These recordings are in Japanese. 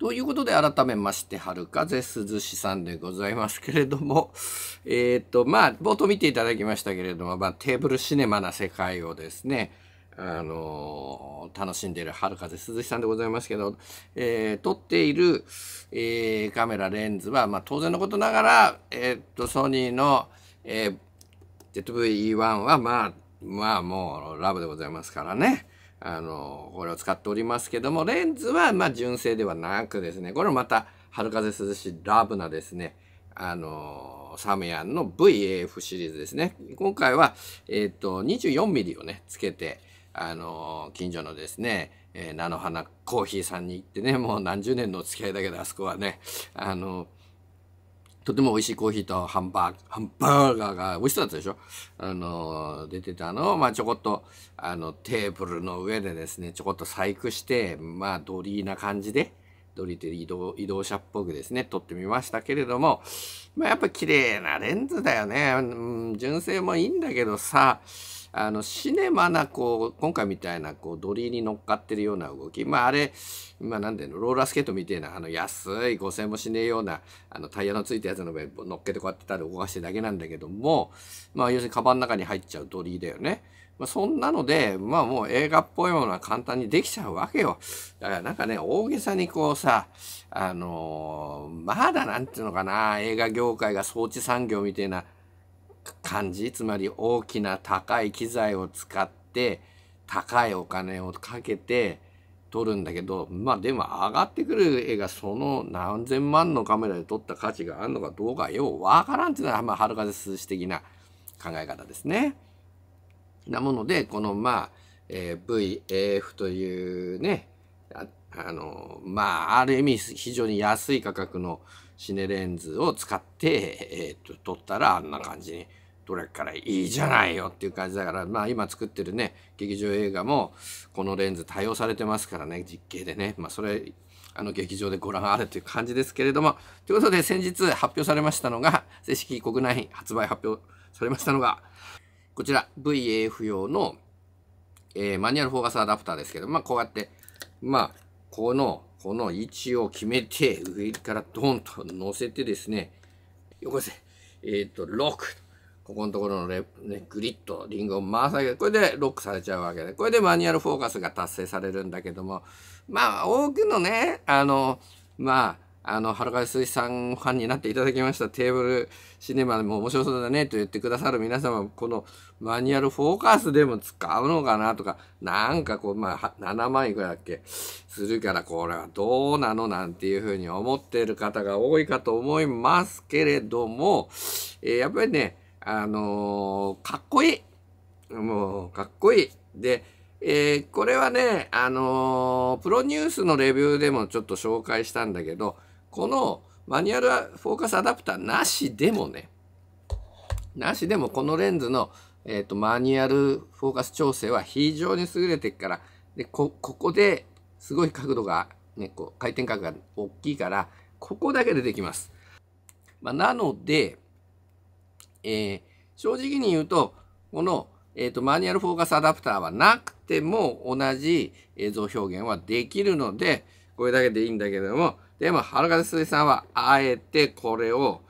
ということで、改めまして、はるかぜすずしさんでございますけれども、えっ、ー、と、まあ、冒頭見ていただきましたけれども、まあ、テーブルシネマな世界をですね、あのー、楽しんでいるかぜすずしさんでございますけど、えー、撮っている、えー、カメラ、レンズは、まあ、当然のことながら、えっと、ソニーの、え ZV-E1 は、まあ、まあ、もう、ラブでございますからね。あのこれを使っておりますけどもレンズはま純正ではなくですねこれもまた春風涼しいラブなですねあのサムヤンの VAF シリーズですね今回は、えーと、24mm をねつけてあの近所のですね、えー、菜の花コーヒーさんに行ってねもう何十年の付き合いだけどあそこはねあのとても美味しいコーヒーとハンバーハンバーガーが美味しそうだったでしょあの出てたのを、まあ、ちょこっとあのテーブルの上でですねちょこっと細工してまあドリーな感じでドリーという移動移動車っぽくですね撮ってみましたけれども、まあ、やっぱ綺麗なレンズだよね、うん、純正もいいんだけどさあのシネマなこう今回みたいなこうドリーに乗っかってるような動きまああれ今何でローラースケートみたいなあの安い5,000もしねえようなあのタイヤのついたやつの上乗っけてこうやってたら動かしてるだけなんだけどもまあ要するにカバンの中に入っちゃうドリーだよね。まあ、そんなので、まあもう映画っぽいものは簡単にできちゃうわけよ。だからなんかね、大げさにこうさ、あのー、まだなんていうのかな、映画業界が装置産業みたいな、感じつまり大きな高い機材を使って高いお金をかけて撮るんだけどまあでも上がってくる絵がその何千万のカメラで撮った価値があるのかどうかようわからんっていうのはまあはるかで数字的な考え方ですね。なものでこのまあ、えー、VAF というねあのまあある意味非常に安い価格のシネレンズを使って、えー、っと撮ったらあんな感じに撮れからいいじゃないよっていう感じだからまあ今作ってるね劇場映画もこのレンズ対応されてますからね実験でねまあそれあの劇場でご覧あれという感じですけれどもということで先日発表されましたのが正式国内発売発表されましたのがこちら VAF 用の、えー、マニュアルフォーカスアダプターですけどまあこうやってまあこのこの位置を決めて、上からドンと乗せてですね、よこせ、えっ、ー、と、ロック。ここのところのレ、ね、グリッとリングを回すだけで、これでロックされちゃうわけで、これでマニュアルフォーカスが達成されるんだけども、まあ、多くのね、あの、まあ、あの、はるか水産ファンになっていただきましたテーブルシネマでも面白そうだねと言ってくださる皆様、このマニュアルフォーカスでも使うのかなとか、なんかこう、まあ、7万いくいだっけ、するからこれはどうなのなんていうふうに思っている方が多いかと思いますけれども、えー、やっぱりね、あのー、かっこいい。もう、かっこいい。で、えー、これはね、あのプロニュースのレビューでもちょっと紹介したんだけど、このマニュアルフォーカスアダプターなしでもね、なしでもこのレンズの、えーと、マニュアルフォーカス調整は非常に優れてるから、でここですごい角度が、ね、こう回転角が大きいから、ここだけでできます。まあ、なので、えー、正直に言うと、この、えーとマニュアルフォーカスアダプターはなくても同じ映像表現はできるので、これだけでいいんだけども、でも、春風水さんは、あえてこれを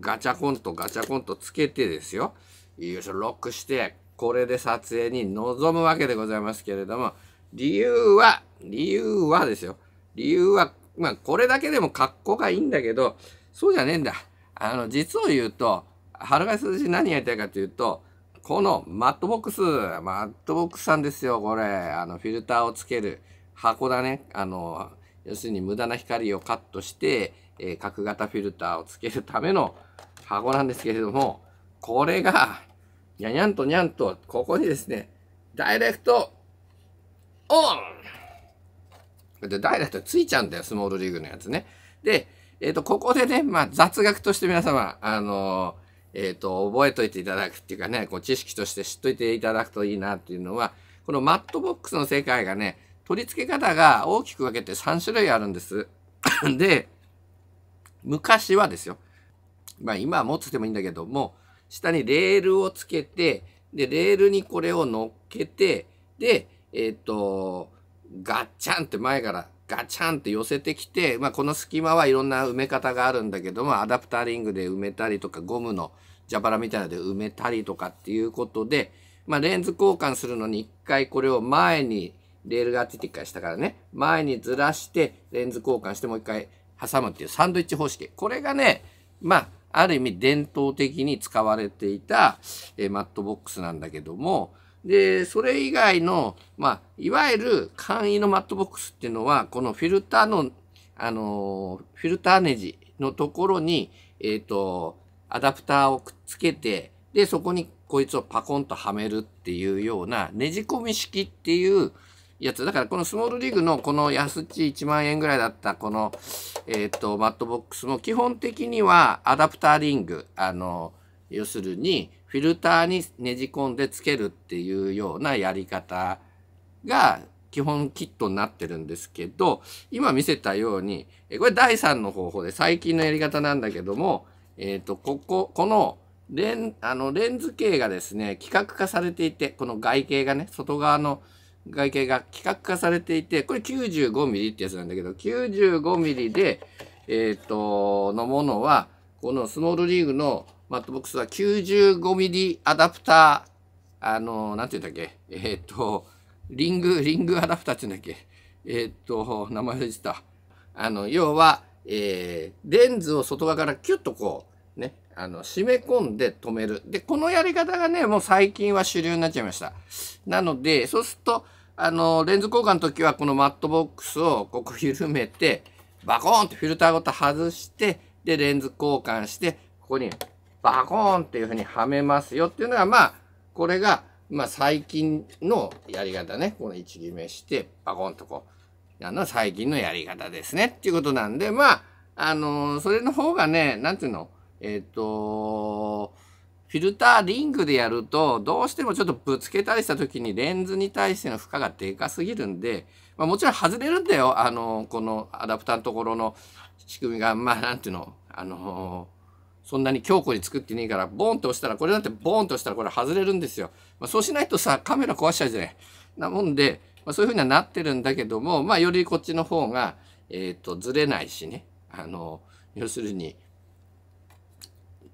ガチャコンとガチャコンとつけてですよ。よいしょ、ロックして、これで撮影に臨むわけでございますけれども、理由は、理由はですよ。理由は、まあ、これだけでも格好がいいんだけど、そうじゃねえんだ。あの、実を言うと、春が数字何やりたいかというと、このマットボックス、マットボックスさんですよ、これ。あの、フィルターをつける箱だね。あの、要するに無駄な光をカットして、えー、角型フィルターをつけるための箱なんですけれども、これが、にゃにゃんとにゃんと、ここにですね、ダイレクト、オンで、ダイレクトついちゃうんだよ、スモールリーグのやつね。で、えっ、ー、と、ここでね、まあ、雑学として皆様、あのー、えっ、ー、と、覚えといていただくっていうかね、こう知識として知っといていただくといいなっていうのは、このマットボックスの世界がね、取り付け方が大きく分けて3種類あるんです。で、昔はですよ。まあ今は持っててもいいんだけども、下にレールをつけて、で、レールにこれを乗っけて、で、えっ、ー、と、ガッチャンって前からガチャンって寄せてきて、まあ、この隙間はいろんな埋め方があるんだけども、アダプターリングで埋めたりとか、ゴムの蛇腹みたいなので埋めたりとかっていうことで、まあ、レンズ交換するのに一回これを前にレールがついて1回下からね、前にずらして、レンズ交換してもう1回挟むっていうサンドイッチ方式。これがね、まあ、ある意味伝統的に使われていた、えー、マットボックスなんだけども、で、それ以外の、まあ、いわゆる簡易のマットボックスっていうのは、このフィルターの、あのー、フィルターネジのところに、えっ、ー、と、アダプターをくっつけて、で、そこにこいつをパコンとはめるっていうような、ねじ込み式っていう、やつ。だからこのスモールリーグのこの安値1万円ぐらいだったこの、えっ、ー、と、マットボックスも基本的にはアダプターリング、あの、要するにフィルターにねじ込んでつけるっていうようなやり方が基本キットになってるんですけど、今見せたように、これ第3の方法で最近のやり方なんだけども、えっ、ー、と、ここ、このレン、あの、レンズ系がですね、規格化されていて、この外形がね、外側の外形が規格化されていて、これ 95mm ってやつなんだけど、95mm で、えっ、と、のものは、このスモールリーグのマットボックスは 95mm アダプター、あの、なんて言うんだっけ、えっ、と、リング、リングアダプターって言うんだっけ、えっ、と、名前出てた。あの、要は、えー、レンズを外側からキュッとこう、ね、あの、締め込んで止める。で、このやり方がね、もう最近は主流になっちゃいました。なので、そうすると、あの、レンズ交換の時はこのマットボックスをここ緩めて、バコーンってフィルターごと外して、で、レンズ交換して、ここにバコーンっていう風にはめますよっていうのが、まあ、これが、まあ、最近のやり方ね。この位置決めして、バコーンとこう、あの、最近のやり方ですね。っていうことなんで、まあ、あのー、それの方がね、なんていうの、えっ、ー、とーフィルターリングでやると、どうしてもちょっとぶつけたりした時にレンズに対しての負荷がでかすぎるんで、まあ、もちろん外れるんだよ。あの、このアダプターのところの仕組みが、まあなんていうの、あのそんなに強固に作ってねえから、ボーンと押したら、これだってボーンと押したらこれ外れるんですよ。まあ、そうしないとさ、カメラ壊しちゃうじゃない。なもんで、まあ、そういうふうにはなってるんだけども、まあよりこっちの方が、えっ、ー、と、ずれないしね。あの、要するに、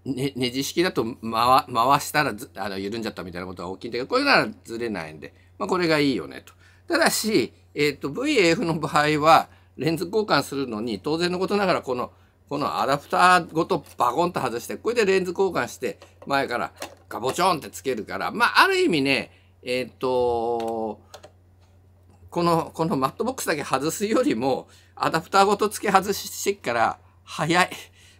ね、ねじ式だと回回したらずあの緩んじゃったみたいなことは大きいんだけど、これならずれないんで、まあ、これがいいよねと。ただし、えっ、ー、と、VAF の場合は、レンズ交換するのに、当然のことながら、この、このアダプターごとバコンと外して、これでレンズ交換して、前からガボチョンってつけるから、まあ、ある意味ね、えっ、ー、と、この、このマットボックスだけ外すよりも、アダプターごと付け外してから、早い。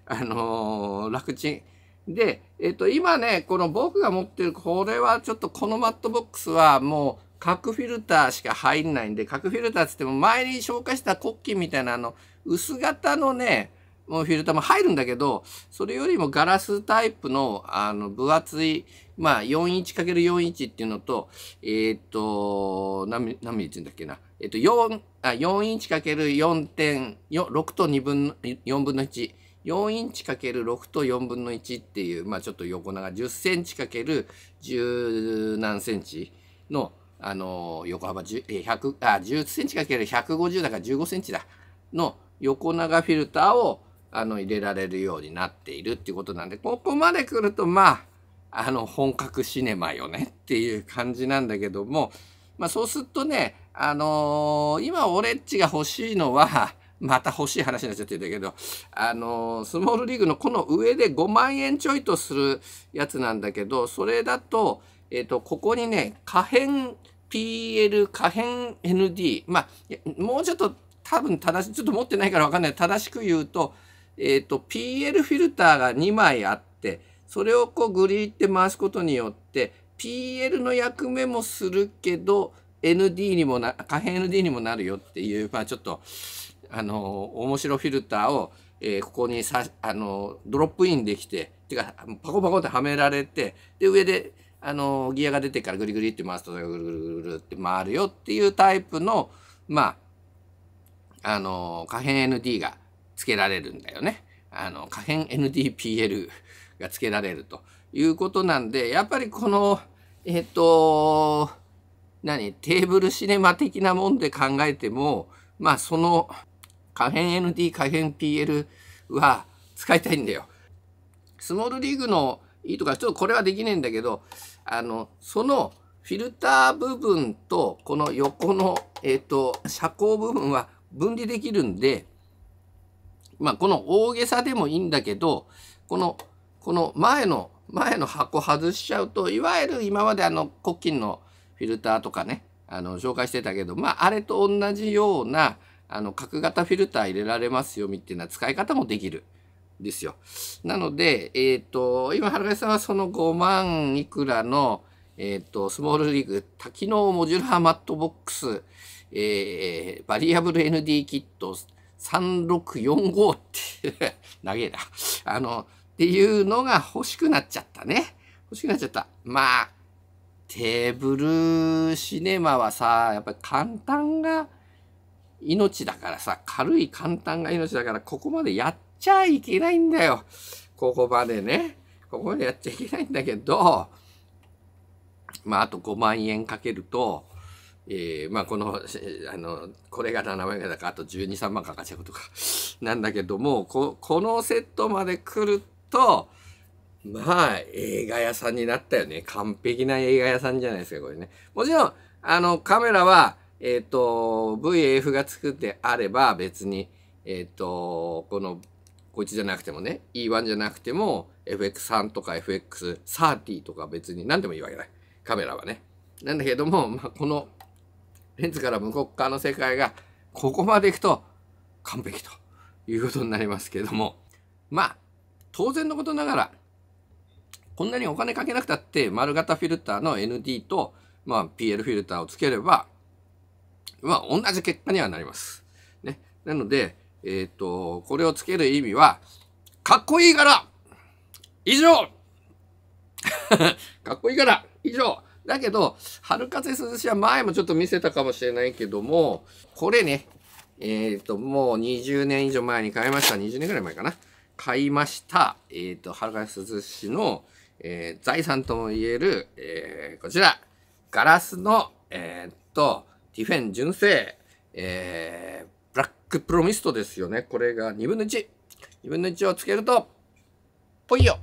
あのー、楽ちん。で、えっと、今ね、この僕が持ってる、これはちょっとこのマットボックスはもう角フィルターしか入んないんで、角フィルターつっても前に紹介した国旗みたいなあの、薄型のね、もうフィルターも入るんだけど、それよりもガラスタイプの、あの、分厚い、まあ、4インチ ×4 インチっていうのと、えっ、ー、と、何、何ミリって言うんだっけな。えっ、ー、と、4、あ、4インチ ×4.4、6と2分の、4分の1。4インチ ×6 と4分の1っていう、まあ、ちょっと横長10センチ ×10 何センチの、あの横幅10、100あ10センチ ×150 だから15センチだの横長フィルターをあの入れられるようになっているっていうことなんでここまで来るとまああの本格シネマよねっていう感じなんだけども、まあ、そうするとねあのー、今俺っちが欲しいのはまた欲しい話になっちゃってるんだけど、あの、スモールリーグのこの上で5万円ちょいとするやつなんだけど、それだと、えっ、ー、と、ここにね、可変 PL、可変 ND、まあ、もうちょっと多分正しい、ちょっと持ってないからわかんない。正しく言うと、えっ、ー、と、PL フィルターが2枚あって、それをこうグリーって回すことによって、PL の役目もするけど、ND にもな、可変 ND にもなるよっていう、まあちょっと、あの面白フィルターを、えー、ここにさあのドロップインできててかパコパコってはめられてで上であのギアが出てからグリグリって回すとぐるぐるぐるって回るよっていうタイプのまああの可変 ND が付けられるんだよね。あの可変 NDPL が付けられるということなんでやっぱりこのえっ、ー、と何テーブルシネマ的なもんで考えてもまあその可変 ND 可変 PL は使いたいんだよ。スモールリーグのいいとかちょっとこれはできないんだけどあのそのフィルター部分とこの横の、えーと、と遮光部分は分離できるんで、まあ、この大げさでもいいんだけどこのこの前の前の箱外しちゃうといわゆる今まであのコッキンのフィルターとかねあの紹介してたけどまああれと同じようなあの、角型フィルター入れられますよ、みたいな使い方もできる。ですよ。なので、えっ、ー、と、今、春谷さんはその5万いくらの、えっ、ー、と、スモールリーグ、多機能モジュラーマットボックス、えー、バリアブル ND キット3645って 長えな。あの、っていうのが欲しくなっちゃったね。欲しくなっちゃった。まあ、テーブルシネマはさ、やっぱり簡単が、命だからさ、軽い簡単が命だから、ここまでやっちゃいけないんだよ。ここまでね。ここまでやっちゃいけないんだけど、まあ、あと5万円かけると、えー、まあ、この、あの、これが7万円だか、あと12、3万かかっちゃうとか、なんだけども、こ、このセットまで来ると、まあ、映画屋さんになったよね。完璧な映画屋さんじゃないですか、これね。もちろん、あの、カメラは、えっ、ー、と、VAF がつくであれば別に、えっ、ー、と、この、こいつじゃなくてもね、E1 じゃなくても、FX3 とか FX30 とか別に何でもいいわけない。カメラはね。なんだけども、まあ、このレンズから向こう側の世界が、ここまでいくと完璧ということになりますけども、まあ、当然のことながら、こんなにお金かけなくたって、丸型フィルターの ND と、まあ、PL フィルターをつければ、まあ、同じ結果にはなります。ね。なので、えっ、と、これをつける意味は、かっこいいから以上 かっこいいから以上だけど、春風涼しは前もちょっと見せたかもしれないけども、これね、えっ、と、もう20年以上前に買いました。20年ぐらい前かな。買いました。えっ、と、春風涼しの、えー、財産ともいえる、えー、こちら、ガラスの、えっと、ディフェン純正、えー、ブラックプロミストですよね。これが2分の1。2分の1をつけると、ぽいよ。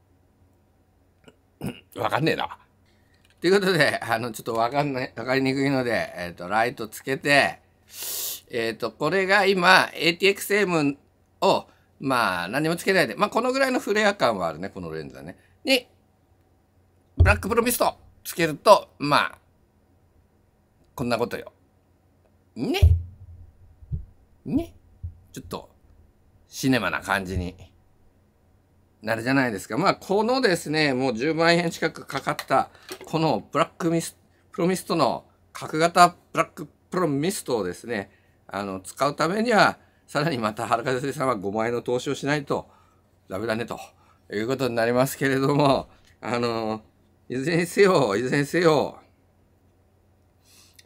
わかんねえな。ということで、あの、ちょっとわかんない、わかりにくいので、えっ、ー、と、ライトつけて、えっ、ー、と、これが今、ATXM を、まあ、何もつけないで、まあ、このぐらいのフレア感はあるね、このレンズはね。に、ブラックプロミストつけると、まあ、こんなことよ。ねねちょっと、シネマな感じになるじゃないですか。まあ、このですね、もう10万円近くかかった、このブラックミス、プロミストの角型ブラックプロミストをですね、あの、使うためには、さらにまた原水さんは5万円の投資をしないとダメだね、ということになりますけれども、あの、いずれにせよ、いずれにせよ、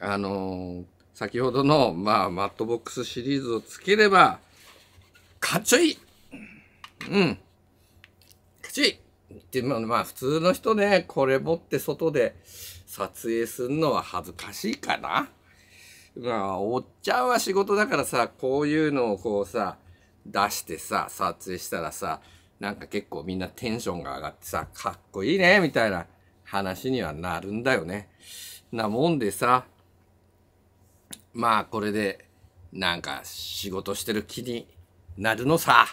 あのー、先ほどの、まあ、マットボックスシリーズをつければ、かっちょいいうん。かっちょいいてもまあ普通の人ね、これ持って外で撮影するのは恥ずかしいかな。まあ、おっちゃんは仕事だからさ、こういうのをこうさ、出してさ、撮影したらさ、なんか結構みんなテンションが上がってさ、かっこいいね、みたいな話にはなるんだよね。なもんでさ、まあこれでなんか仕事してる気になるのさ、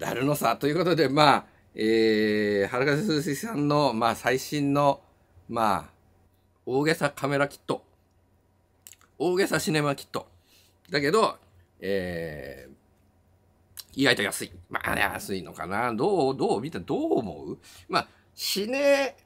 なるのさ、ということで、まあ、えー、原川鈴木さんの、まあ、最新の、まあ、大げさカメラキット。大げさシネマキット。だけど、えー、意外と安い。まあ、安いのかな。どう、どう、見たどう思うまあ、シネ、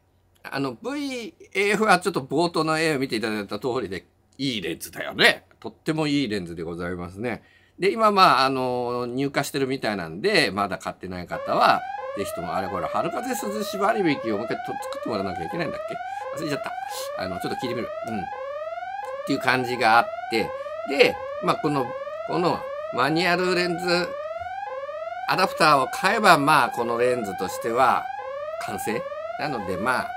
あの、VAF はちょっと冒頭の絵を見ていただいた通りで、いいレンズだよね。とってもいいレンズでございますね。で、今まあ、あの、入荷してるみたいなんで、まだ買ってない方は、ぜひとも、あれこれ、春風涼し割引をもう一回作ってもらわなきゃいけないんだっけ忘れちゃった。あの、ちょっと聞いてみる。うん。っていう感じがあって、で、まあ、この、このマニュアルレンズアダプターを買えば、まあ、このレンズとしては完成なので、まあ、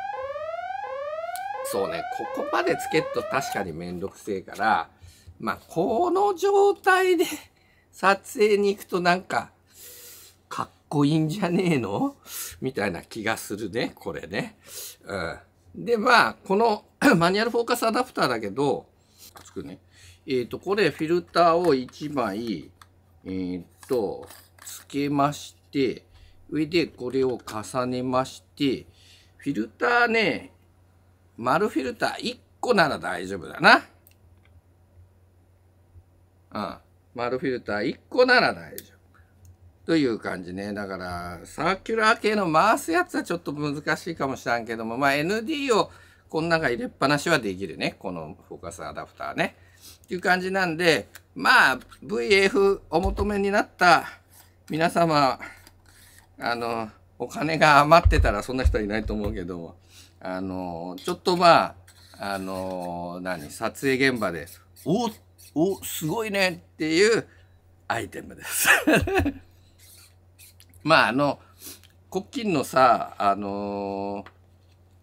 そうね、ここまでつけっと確かにめんどくせえから、まあ、この状態で 撮影に行くとなんか、かっこいいんじゃねえのみたいな気がするね、これね。うん。で、まあ、この マニュアルフォーカスアダプターだけど、つくね。えっ、ー、と、これ、フィルターを1枚、えっ、ー、と、つけまして、上でこれを重ねまして、フィルターね、丸フィルター1個なら大丈夫だな。ああ丸フィルター1個なら大丈夫。という感じね。だから、サーキュラー系の回すやつはちょっと難しいかもしらんけども、まあ ND をこの中入れっぱなしはできるね。このフォーカスアダプターね。っていう感じなんで、まあ VF お求めになった皆様、あの、お金が余ってたらそんな人はいないと思うけども、あの、ちょっとまあ、あの、何、撮影現場で、おっおすごいねっていうアイテムです まああの国金のさあの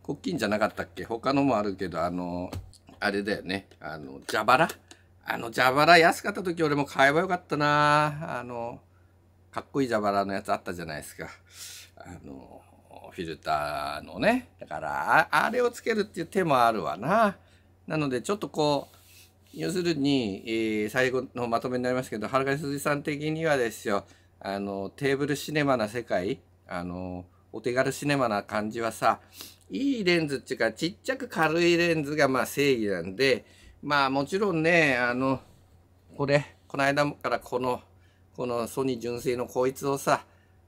ー、国金じゃなかったっけ他のもあるけどあのー、あれだよねあの蛇腹あの蛇腹安かった時俺も買えばよかったなあのかっこいい蛇腹のやつあったじゃないですかあのフィルターのねだからあれをつけるっていう手もあるわななのでちょっとこう要するに、えー、最後のまとめになりますけど、原る鈴木さん的にはですよ、あの、テーブルシネマな世界、あの、お手軽シネマな感じはさ、いいレンズっていうか、ちっちゃく軽いレンズがまあ正義なんで、まあもちろんね、あの、これ、この間からこの、このソニー純正のこいつをさ、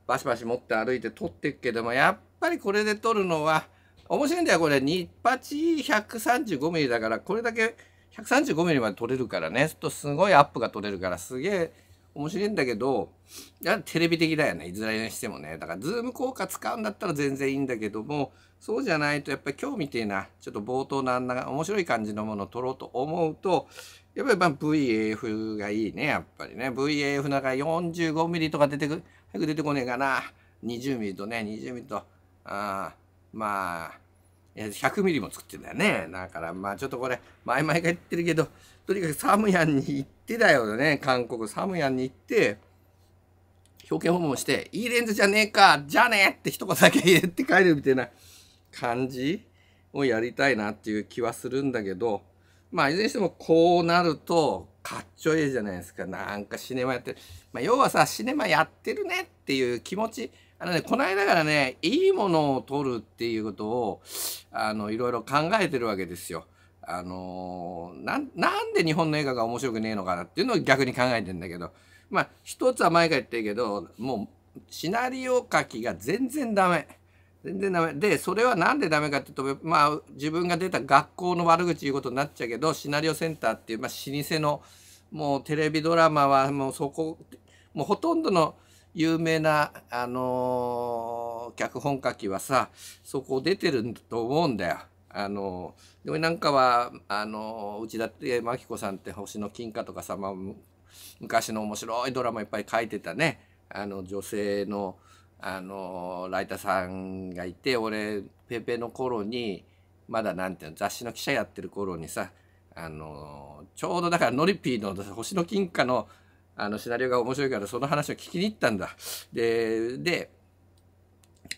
バシバシ持って歩いて撮ってくけども、やっぱりこれで撮るのは、面白いんだよ、これ。2 8 135mm だから、これだけ135 m m まで撮れるからねとすごいアップが撮れるからすげえ面白いんだけどやテレビ的だよねいずれにしてもねだからズーム効果使うんだったら全然いいんだけどもそうじゃないとやっぱり今日みたいなちょっと冒頭のあんな面白い感じのものを撮ろうと思うとやっぱりまあ VAF がいいねやっぱりね VAF なんか45 m m とか出てく早く出てこねえかな20ミリとね20ミリとあまあ100ミリも作ってんだよね。だからまあちょっとこれ、前々が言ってるけど、とにかくサムヤンに行ってだよね、韓国。サムヤンに行って、表現訪問して、いいレンズじゃねえか、じゃねえって一言だけ言って帰るみたいな感じをやりたいなっていう気はするんだけど、まあいずれにしてもこうなると、かっちょいいじゃないですか。なんかシネマやってる。まあ要はさ、シネマやってるねっていう気持ち、あのね、この間からね、いいものを取るっていうことを、あの、いろいろ考えてるわけですよ。あのー、なんで日本の映画が面白くねえのかなっていうのを逆に考えてんだけど、まあ、一つは前から言ってるけど、もう、シナリオ書きが全然ダメ。全然ダメ。で、それは何でダメかっていうと、まあ、自分が出た学校の悪口いうことになっちゃうけど、シナリオセンターっていう、まあ、老舗の、もうテレビドラマはもうそこ、もうほとんどの有名な、あのー、脚本書きはさ、そこ出てると思うんだよ。あのー、でもなんかは、あのー、うちだって真紀子さんって星の金貨とかさ、まあ、昔の面白いドラマいっぱい書いてたね、あの、女性の、あのライターさんがいて、俺、ペペの頃に、まだなんていうの、雑誌の記者やってる頃にさ、あのちょうどだからノリピーの星の金貨のあのシナリオが面白いからその話を聞きに行ったんだ。で、で、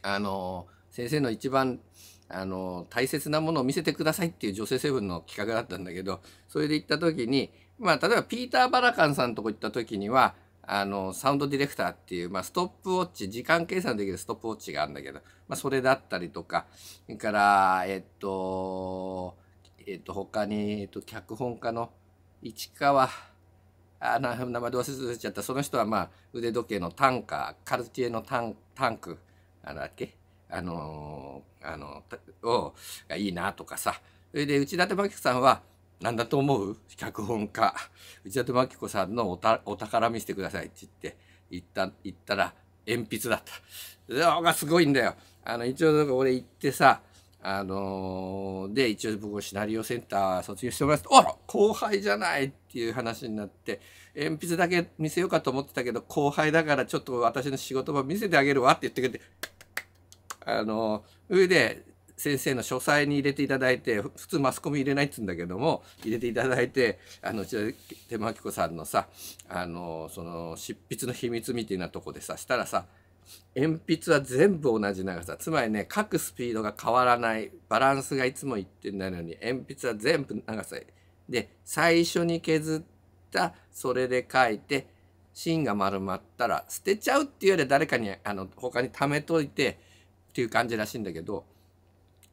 あの、先生の一番、あの、大切なものを見せてくださいっていう女性セブンの企画だったんだけど、それで行った時に、まあ、例えばピーター・バラカンさんとこ行った時には、あの、サウンドディレクターっていう、まあ、ストップウォッチ、時間計算できるストップウォッチがあるんだけど、まあ、それだったりとか、それから、えっと、えっと、他に、えっと、脚本家の市川、あ名前どうせ忘れちゃったその人はまあ腕時計のタンカルティエのタンタンクあのだっけあのー、あのをがいいなとかさそれで内館真紀子さんは何だと思う脚本家内館真紀子さんのおたお宝見せてくださいって言って言った言ったら鉛筆だった。すごいんだよ。あの一応俺行ってさあのー、で一応僕シナリオセンター卒業してもらってあら後輩じゃないっていう話になって鉛筆だけ見せようかと思ってたけど後輩だからちょっと私の仕事場見せてあげるわって言ってくれてあのー、上で先生の書斎に入れていただいて普通マスコミ入れないっつうんだけども入れていただいてあのうちの手間明子さんのさあのー、その執筆の秘密みたいなとこでさしたらさ鉛筆は全部同じ長さつまりね書くスピードが変わらないバランスがいつも一定てなのよに鉛筆は全部長さで最初に削ったそれで書いて芯が丸まったら捨てちゃうっていうより誰かにあの他に貯めといてっていう感じらしいんだけど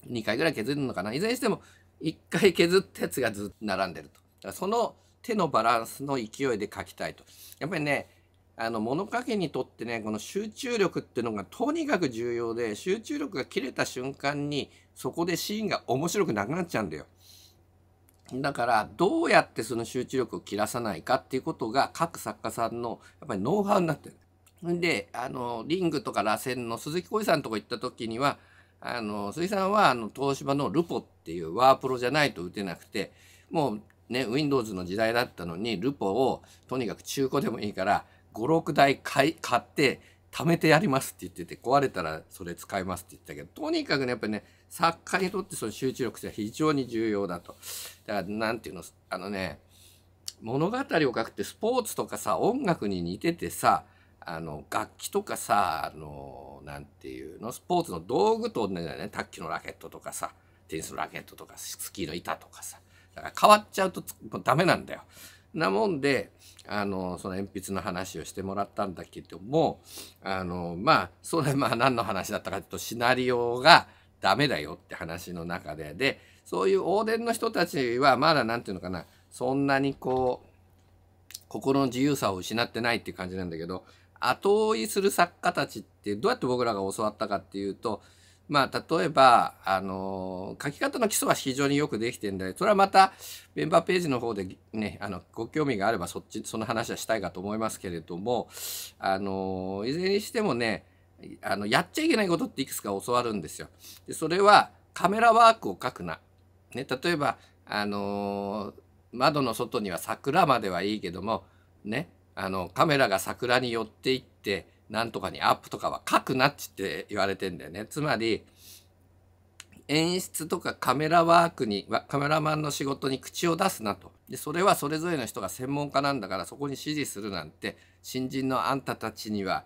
2回ぐらい削るのかないずれにしても1回削ったやつがずっと並んでるとその手のバランスの勢いで書きたいとやっぱりねあの物陰にとってねこの集中力っていうのがとにかく重要で集中力が切れた瞬間にそこでシーンが面白くなくなっちゃうんだよ。だからどうやってその集中力を切らさないかっていうことが各作家さんのやっぱりノウハウになってる。であのリングとか螺旋の鈴木浩二さんとこ行った時にはあの鈴木さんはあの東芝のルポっていうワープロじゃないと打てなくてもうね Windows の時代だったのにルポをとにかく中古でもいいから56台買い買って貯めてやりますって言ってて壊れたらそれ使いますって言ったけどとにかくねやっぱりね作家にとってその集中力って非常に重要だと。だから何て言うのあのね物語を書くってスポーツとかさ音楽に似ててさあの楽器とかさあのなんていうのスポーツの道具と同じだよね卓球のラケットとかさテニスのラケットとかスキーの板とかさだから変わっちゃうとダメなんだよ。なもんで、あの、その鉛筆の話をしてもらったんだけども、あの、まあ、それ、まあ、何の話だったかというと、シナリオがダメだよって話の中で、で、そういう往年の人たちは、まだなんていうのかな、そんなにこう、心の自由さを失ってないっていう感じなんだけど、後追いする作家たちってどうやって僕らが教わったかっていうと、まあ、例えば、あのー、書き方の基礎は非常によくできてるんで、それはまた、メンバーページの方でね、あの、ご興味があれば、そっち、その話はしたいかと思いますけれども、あのー、いずれにしてもね、あの、やっちゃいけないことっていくつか教わるんですよ。で、それは、カメラワークを書くな。ね、例えば、あのー、窓の外には桜まではいいけども、ね、あの、カメラが桜に寄っていって、なんとかにアップとかは書くなっちって言われてんだよね。つまり、演出とかカメラワークに、カメラマンの仕事に口を出すなと。で、それはそれぞれの人が専門家なんだからそこに指示するなんて、新人のあんたたちには、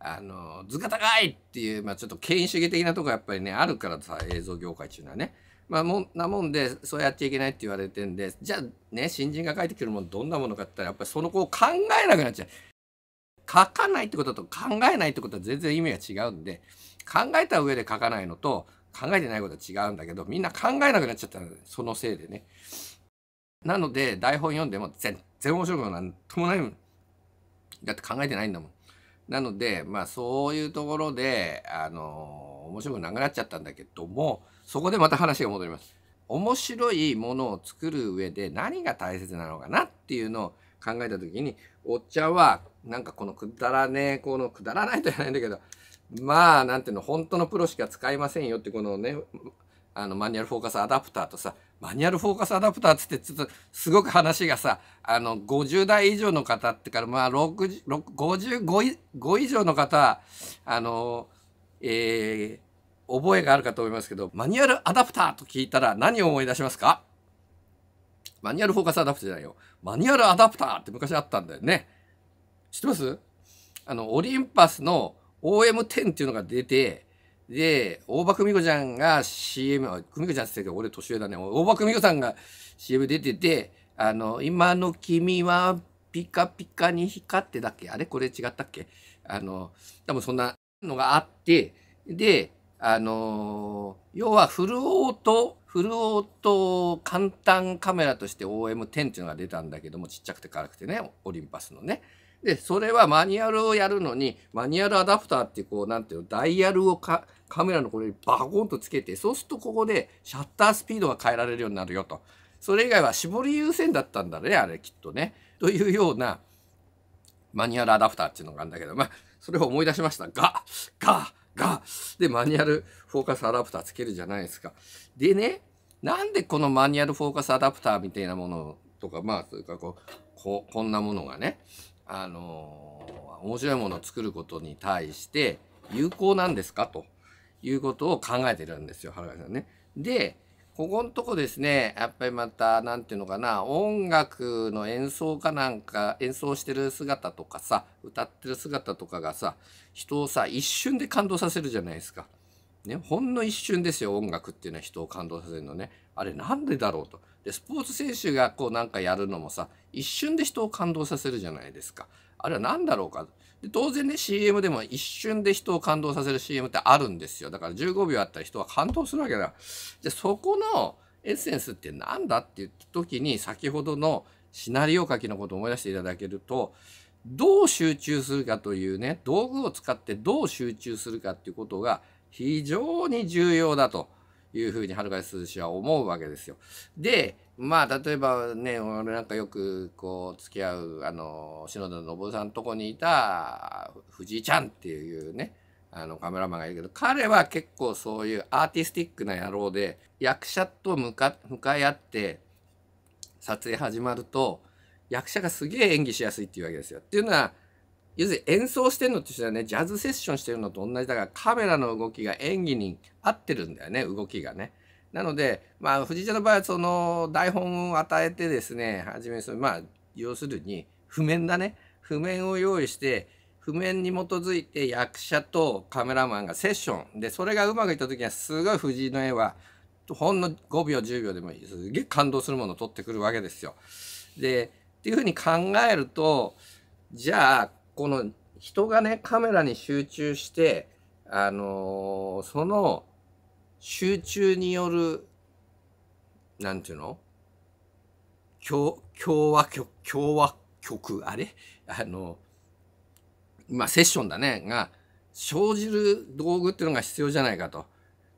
あの、図が高いっていう、まあちょっと権威主義的なとこやっぱりね、あるからさ、映像業界っていうのはね。まあもんなもんで、そうやっちゃいけないって言われてんで、じゃあね、新人が書いてくるもんどんなものかって言ったら、やっぱりその子を考えなくなっちゃう。書かないってことと考えないってことは全然意味が違うんで考えた上で書かないのと考えてないことは違うんだけどみんな考えなくなっちゃったそのせいでね。なので台本読んでも全然面白くなんともないだって考えてないんだもん。なのでまあそういうところであの面白くなくなっちゃったんだけどもそこでまた話が戻ります。面白いものを作る上で何が大切なのかなっていうのを考えた時にお茶はなんかこのくだらねえこのくだらないとやわないんだけどまあなんていうの本当のプロしか使いませんよってこのねあのマニュアルフォーカスアダプターとさマニュアルフォーカスアダプターっつってちょっとすごく話がさあの50代以上の方ってからまあ55以上の方あのえー、覚えがあるかと思いますけどマニュアルアダプターと聞いたら何を思い出しますかマニュアルフォーカスアダプターじゃないよ。マニュアルアダプターって昔あったんだよね。知ってますあの、オリンパスの OM10 っていうのが出て、で、大場久美子ちゃんが CM、久美子ちゃんって言ってたけど、俺年上だね。大場久美子さんが CM 出てて、あの、今の君はピカピカに光ってだっけあれこれ違ったっけあの、多分そんなのがあって、で、あの要はフルオートフルオート簡単カメラとして OM10 っていうのが出たんだけどもちっちゃくて軽くてねオリンパスのね。でそれはマニュアルをやるのにマニュアルアダプターってうこう何ていうのダイヤルをカメラのこれにバコンとつけてそうするとここでシャッタースピードが変えられるようになるよと。それ以外は絞り優先だったんだねあれきっとね。というようなマニュアルアダプターっていうのがあるんだけどまあそれを思い出しましたががが、で、マニュアルフォーカスアダプターつけるじゃないですか。でね、なんでこのマニュアルフォーカスアダプターみたいなものとか、まあ、というかこう、ここんなものがね、あのー、面白いものを作ることに対して有効なんですかということを考えてるんですよ、原川さんね。で、ここのとこですね、やっぱりまた、何て言うのかな、音楽の演奏かなんか、演奏してる姿とかさ、歌ってる姿とかがさ、人をさ、一瞬で感動させるじゃないですか。ね、ほんの一瞬ですよ、音楽っていうのは人を感動させるのね。あれなんでだろうと。で、スポーツ選手がこうなんかやるのもさ、一瞬で人を感動させるじゃないですか。あれは何だろうか。で当然ね CM でも一瞬で人を感動させる CM ってあるんですよだから15秒あったら人は感動するわけだじゃあそこのエッセンスって何だって言った時に先ほどのシナリオ書きのことを思い出していただけるとどう集中するかというね道具を使ってどう集中するかっていうことが非常に重要だと。いうふうに春風涼しは思うわけですよ。でまあ例えばね俺なんかよくこう付き合うあの篠田信夫さんとこにいた藤井ちゃんっていうねあのカメラマンがいるけど彼は結構そういうアーティスティックな野郎で役者と向か向かい合って撮影始まると役者がすげえ演技しやすいっていうわけですよ。っていうのは要するに演奏してるのとしてはね、ジャズセッションしてるのと同じだから、カメラの動きが演技に合ってるんだよね、動きがね。なので、まあ、藤井ちゃんの場合は、その、台本を与えてですね、はじめその、まあ、要するに、譜面だね。譜面を用意して、譜面に基づいて役者とカメラマンがセッション。で、それがうまくいった時には、すごい藤井の絵は、ほんの5秒、10秒でもいい。すげえ感動するものを撮ってくるわけですよ。で、っていうふうに考えると、じゃあ、この人がね、カメラに集中して、あのー、その集中による、なんていうの共和曲、共和曲、あれあの、まあ、セッションだね、が、生じる道具っていうのが必要じゃないかと。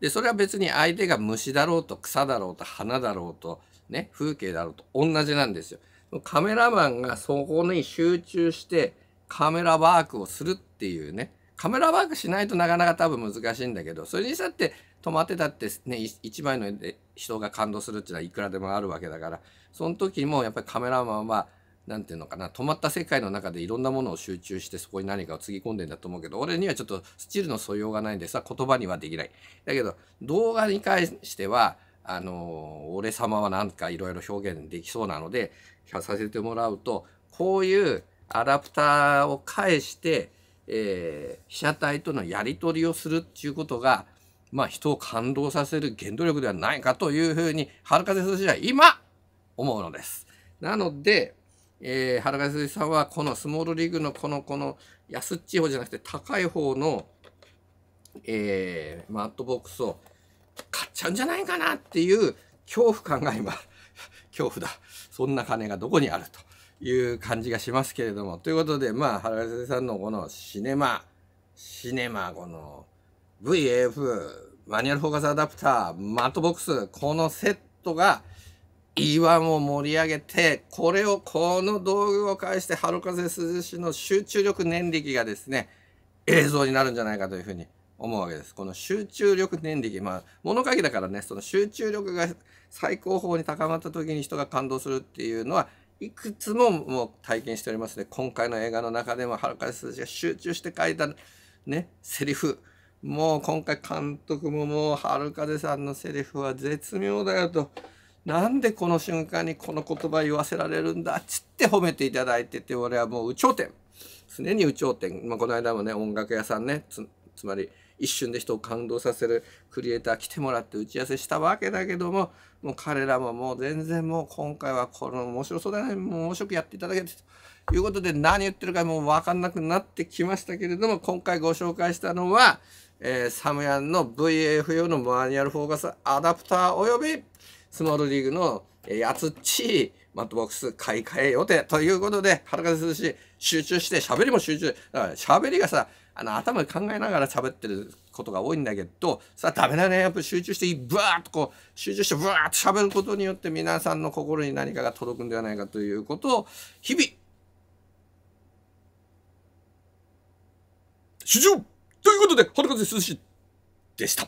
で、それは別に相手が虫だろうと草だろうと花だろうとね、風景だろうと同じなんですよ。カメラマンがそこに集中して、カメラワークをするっていうねカメラワークしないとなかなか多分難しいんだけどそれにしたって止まってたってね一枚の絵で人が感動するっていうのはいくらでもあるわけだからその時もやっぱりカメラマンは何て言うのかな止まった世界の中でいろんなものを集中してそこに何かをつぎ込んでんだと思うけど俺にはちょっとスチールの素養がないんでさ言葉にはできない。だけど動画に関してはあの俺様はなんかいろいろ表現できそうなのでさせてもらうとこういうアダプターを返して、えー、被写体とのやり取りをするっていうことが、まあ、人を感動させる原動力ではないかというふうに、春風寿しは今、思うのです。なので、えー、春風寿しさんは、このスモールリーグのこの、この、安っちい方じゃなくて高い方の、えー、マットボックスを買っちゃうんじゃないかなっていう恐怖感が今、恐怖だ。そんな金がどこにあると。いう感じがしますけれども。ということで、まあ、原先さんのこのシネマ、シネマ、この VAF、マニュアルフォーカスアダプター、マットボックス、このセットが、岩を盛り上げて、これを、この道具を介して、春風涼しの集中力念力がですね、映像になるんじゃないかというふうに思うわけです。この集中力念力、まあ、物書きだからね、その集中力が最高峰に高まった時に人が感動するっていうのは、いくつももう体験しておりますね今回の映画の中でもはるか数字が集中して書いたねセリフもう今回監督ももうはるかでさんのセリフは絶妙だよと。なんでこの瞬間にこの言葉言わせられるんだっつって褒めていただいてて俺はもう有頂天常に有頂天、まあ、この間もね音楽屋さんねつまり一瞬で人を感動させるクリエイター来てもらって打ち合わせしたわけだけどももう彼らももう全然もう今回はこの面白そうだねもう面白くやっていただけるということで何言ってるかもうわかんなくなってきましたけれども今回ご紹介したのは、えー、サムヤンの v f 用のマニュアルフォーカスアダプターおよびスモールリーグのやつっちマットボックス買い替え予定ということで、春風涼しい、集中して、喋りも集中。だから喋りがさ、あの頭考えながら喋ってることが多いんだけどさあはダメだねやっぱ集中してブワーッとこう集中してブワーッと喋ることによって皆さんの心に何かが届くんではないかということを日々主張ということで、春風涼しでした。